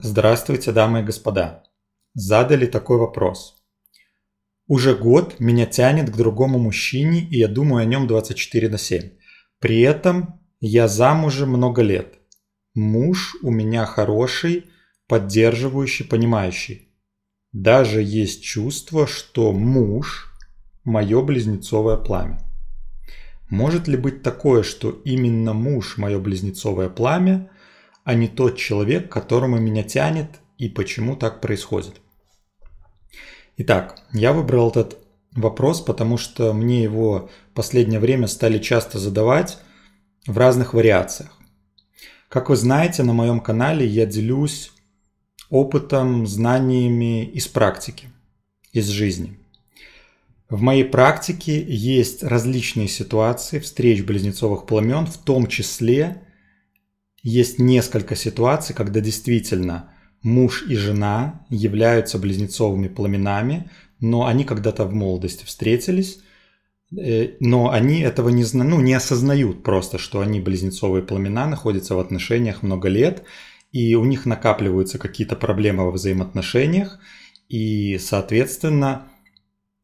Здравствуйте, дамы и господа. Задали такой вопрос. Уже год меня тянет к другому мужчине, и я думаю о нем 24 на 7. При этом я замужем много лет. Муж у меня хороший, поддерживающий, понимающий. Даже есть чувство, что муж – мое близнецовое пламя. Может ли быть такое, что именно муж – мое близнецовое пламя – а не тот человек, к которому меня тянет и почему так происходит. Итак, я выбрал этот вопрос, потому что мне его в последнее время стали часто задавать в разных вариациях. Как вы знаете, на моем канале я делюсь опытом, знаниями из практики, из жизни. В моей практике есть различные ситуации встреч близнецовых пламен, в том числе есть несколько ситуаций, когда действительно муж и жена являются близнецовыми пламенами, но они когда-то в молодости встретились, э, но они этого не, зна... ну, не осознают просто, что они близнецовые пламена, находятся в отношениях много лет, и у них накапливаются какие-то проблемы во взаимоотношениях, и, соответственно,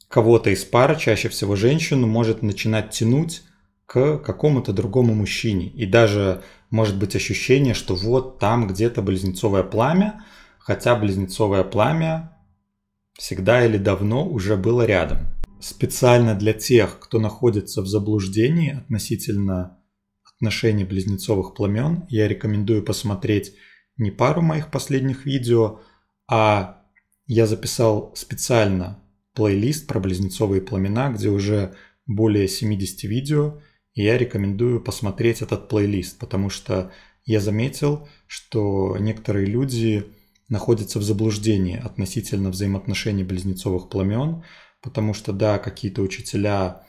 кого-то из пары, чаще всего женщину, может начинать тянуть к какому-то другому мужчине. И даже может быть ощущение, что вот там где-то близнецовое пламя, хотя близнецовое пламя всегда или давно уже было рядом. Специально для тех, кто находится в заблуждении относительно отношений близнецовых пламен, я рекомендую посмотреть не пару моих последних видео, а я записал специально плейлист про близнецовые пламена, где уже более 70 видео – я рекомендую посмотреть этот плейлист, потому что я заметил, что некоторые люди находятся в заблуждении относительно взаимоотношений близнецовых пламен, потому что, да, какие-то учителя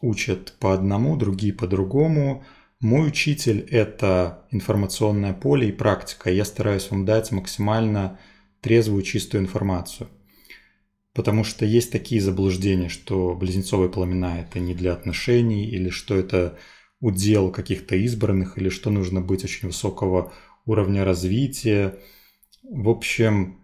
учат по одному, другие по другому. Мой учитель – это информационное поле и практика. Я стараюсь вам дать максимально трезвую, чистую информацию – Потому что есть такие заблуждения, что близнецовые пламена это не для отношений, или что это удел каких-то избранных, или что нужно быть очень высокого уровня развития. В общем,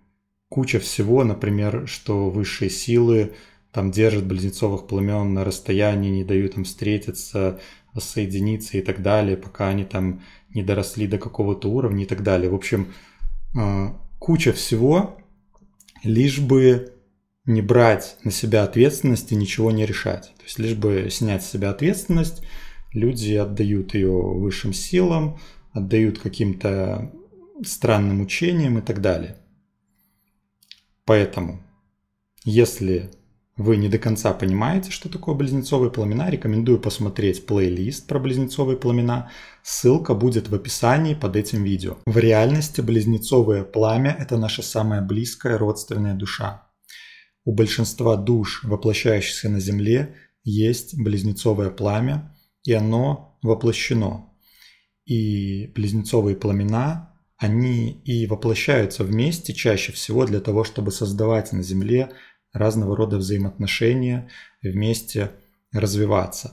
куча всего, например, что высшие силы там держат близнецовых пламен на расстоянии, не дают им встретиться, соединиться и так далее, пока они там не доросли до какого-то уровня и так далее. В общем, э, куча всего, лишь бы не брать на себя ответственность и ничего не решать. То есть лишь бы снять с себя ответственность, люди отдают ее высшим силам, отдают каким-то странным учениям и так далее. Поэтому, если вы не до конца понимаете, что такое близнецовые пламена, рекомендую посмотреть плейлист про близнецовые пламена. Ссылка будет в описании под этим видео. В реальности близнецовое пламя – это наша самая близкая родственная душа. У большинства душ, воплощающихся на земле, есть близнецовое пламя, и оно воплощено. И близнецовые пламена, они и воплощаются вместе чаще всего для того, чтобы создавать на земле разного рода взаимоотношения, вместе развиваться.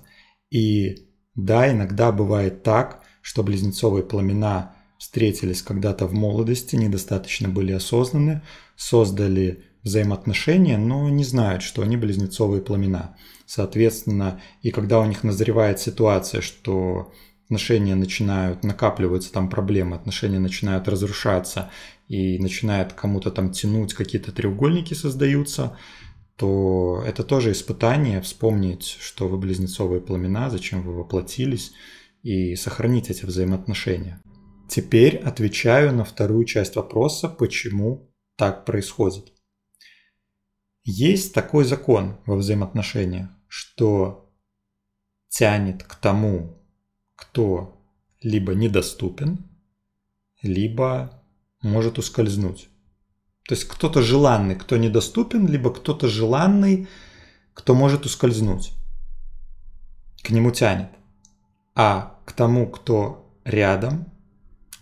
И да, иногда бывает так, что близнецовые пламена встретились когда-то в молодости, недостаточно были осознаны, создали взаимоотношения, но не знают, что они близнецовые пламена. Соответственно, и когда у них назревает ситуация, что отношения начинают, накапливаться, там проблемы, отношения начинают разрушаться и начинает кому-то там тянуть, какие-то треугольники создаются, то это тоже испытание вспомнить, что вы близнецовые пламена, зачем вы воплотились, и сохранить эти взаимоотношения. Теперь отвечаю на вторую часть вопроса, почему так происходит. Есть такой закон во взаимоотношениях, что тянет к тому, кто либо недоступен, либо может ускользнуть. То есть кто-то желанный, кто недоступен, либо кто-то желанный, кто может ускользнуть. К нему тянет. А к тому, кто рядом,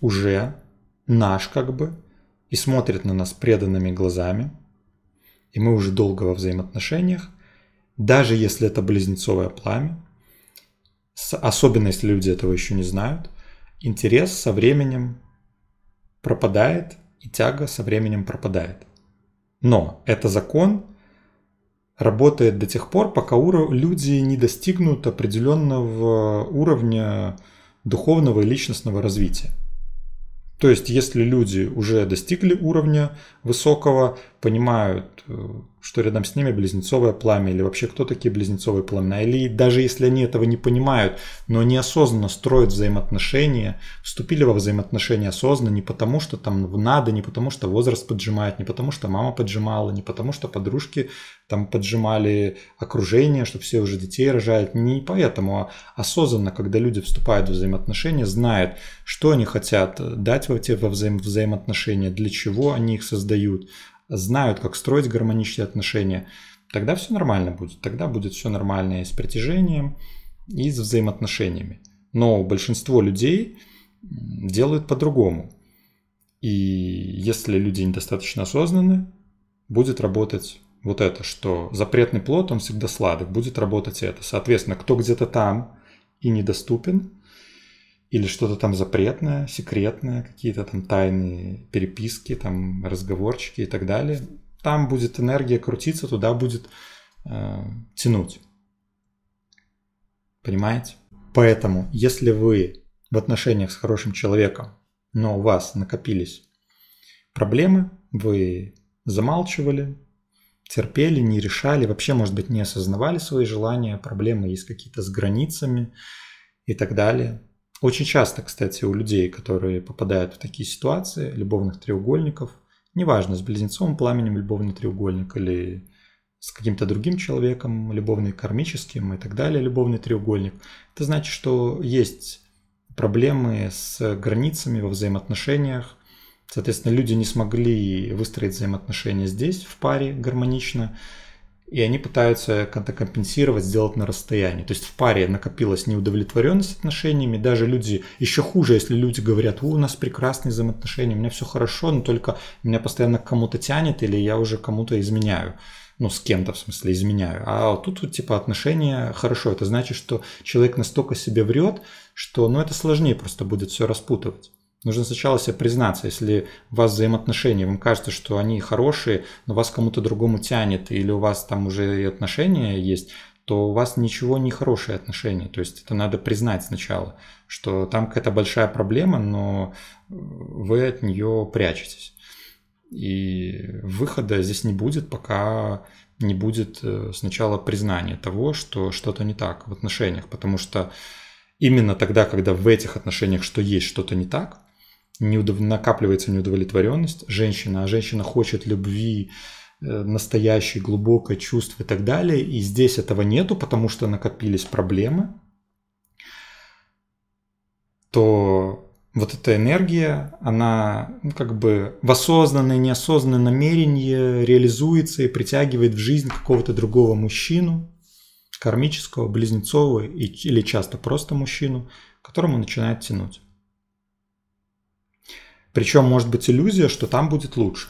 уже наш как бы, и смотрит на нас преданными глазами – и мы уже долго во взаимоотношениях, даже если это близнецовое пламя, особенно если люди этого еще не знают, интерес со временем пропадает, и тяга со временем пропадает. Но это закон работает до тех пор, пока люди не достигнут определенного уровня духовного и личностного развития. То есть, если люди уже достигли уровня высокого, понимают э, что рядом с ними близнецовое пламя или вообще кто такие близнецовые пламена. Или даже если они этого не понимают, но неосознанно строят взаимоотношения, вступили во взаимоотношения осознанно не потому, что там надо, не потому, что возраст поджимает, не потому, что мама поджимала, не потому, что подружки там поджимали окружение, что все уже детей рожают. Не поэтому, а осознанно, когда люди вступают в взаимоотношения, знают, что они хотят дать во, те, во взаим, взаимоотношения, для чего они их создают, знают, как строить гармоничные отношения, тогда все нормально будет. Тогда будет все нормально и с притяжением, и с взаимоотношениями. Но большинство людей делают по-другому. И если люди недостаточно осознаны, будет работать вот это, что запретный плод, он всегда сладок, будет работать это. Соответственно, кто где-то там и недоступен – или что-то там запретное, секретное, какие-то там тайные переписки, там разговорчики и так далее. Там будет энергия крутиться, туда будет э, тянуть. Понимаете? Поэтому, если вы в отношениях с хорошим человеком, но у вас накопились проблемы, вы замалчивали, терпели, не решали, вообще, может быть, не осознавали свои желания, проблемы есть какие-то с границами и так далее – очень часто, кстати, у людей, которые попадают в такие ситуации, любовных треугольников, неважно, с близнецовым пламенем любовный треугольник или с каким-то другим человеком, любовный кармическим и так далее, любовный треугольник, это значит, что есть проблемы с границами во взаимоотношениях. Соответственно, люди не смогли выстроить взаимоотношения здесь, в паре, гармонично и они пытаются как-то компенсировать, сделать на расстоянии. То есть в паре накопилась неудовлетворенность отношениями, даже люди, еще хуже, если люди говорят, у нас прекрасные взаимоотношения, у меня все хорошо, но только меня постоянно кому-то тянет или я уже кому-то изменяю. Ну, с кем-то, в смысле, изменяю. А тут, вот, типа, отношения хорошо. Это значит, что человек настолько себе врет, что, ну, это сложнее просто будет все распутывать. Нужно сначала себе признаться, если у вас взаимоотношения, вам кажется, что они хорошие, но вас кому-то другому тянет, или у вас там уже и отношения есть, то у вас ничего не хорошие отношения. То есть это надо признать сначала, что там какая-то большая проблема, но вы от нее прячетесь. И выхода здесь не будет, пока не будет э, сначала признания того, что что-то не так в отношениях. Потому что именно тогда, когда в этих отношениях что есть что-то не так, не удов... накапливается неудовлетворенность женщина, а женщина хочет любви, э, настоящее глубокое чувств и так далее. И здесь этого нету, потому что накопились проблемы, то вот эта энергия, она ну, как бы в осознанное, неосознанное намерение реализуется и притягивает в жизнь какого-то другого мужчину, кармического, близнецового или часто просто мужчину, к которому начинает тянуть. Причем может быть иллюзия, что там будет лучше.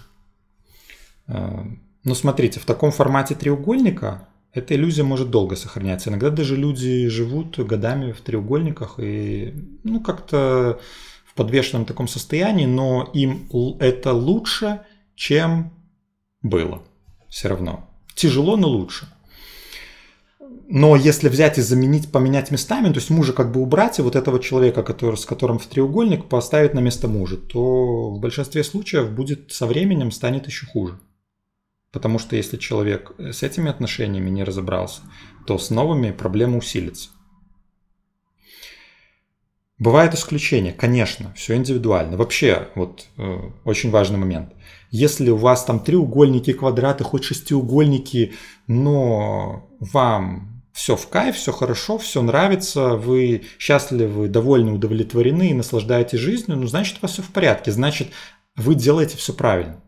Э, но ну, смотрите, в таком формате треугольника эта иллюзия может долго сохраняться. Иногда даже люди живут годами в треугольниках и ну, как-то в подвешенном таком состоянии, но им это лучше, чем было все равно. Тяжело, но лучше но если взять и заменить, поменять местами, то есть мужа как бы убрать, и вот этого человека, который, с которым в треугольник, поставить на место мужа, то в большинстве случаев будет со временем станет еще хуже. Потому что если человек э, с этими отношениями не разобрался, то с новыми проблема усилится. Бывают исключения, конечно, все индивидуально. Вообще, вот э, очень важный момент. Если у вас там треугольники, квадраты, хоть шестиугольники, но вам все в кайф, все хорошо, все нравится, вы счастливы, довольны, удовлетворены и наслаждаетесь жизнью, ну, значит, у вас все в порядке, значит, вы делаете все правильно.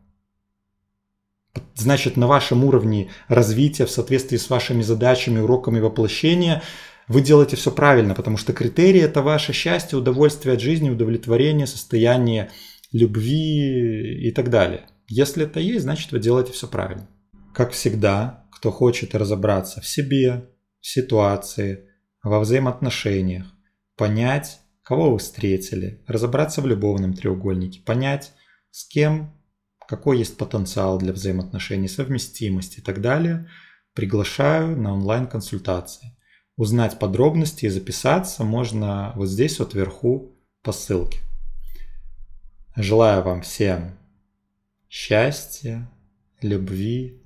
Значит, на вашем уровне развития в соответствии с вашими задачами, уроками воплощения – вы делаете все правильно, потому что критерии – это ваше счастье, удовольствие от жизни, удовлетворение, состояние любви и так далее. Если это есть, значит вы делаете все правильно. Как всегда, кто хочет разобраться в себе, в ситуации, во взаимоотношениях, понять, кого вы встретили, разобраться в любовном треугольнике, понять, с кем, какой есть потенциал для взаимоотношений, совместимости и так далее, приглашаю на онлайн-консультации. Узнать подробности и записаться можно вот здесь вот вверху по ссылке. Желаю вам всем счастья, любви,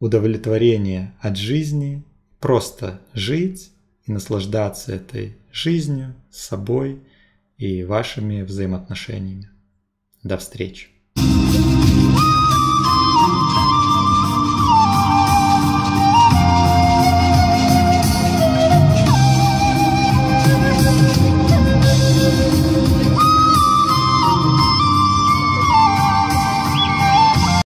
удовлетворения от жизни, просто жить и наслаждаться этой жизнью, собой и вашими взаимоотношениями. До встречи!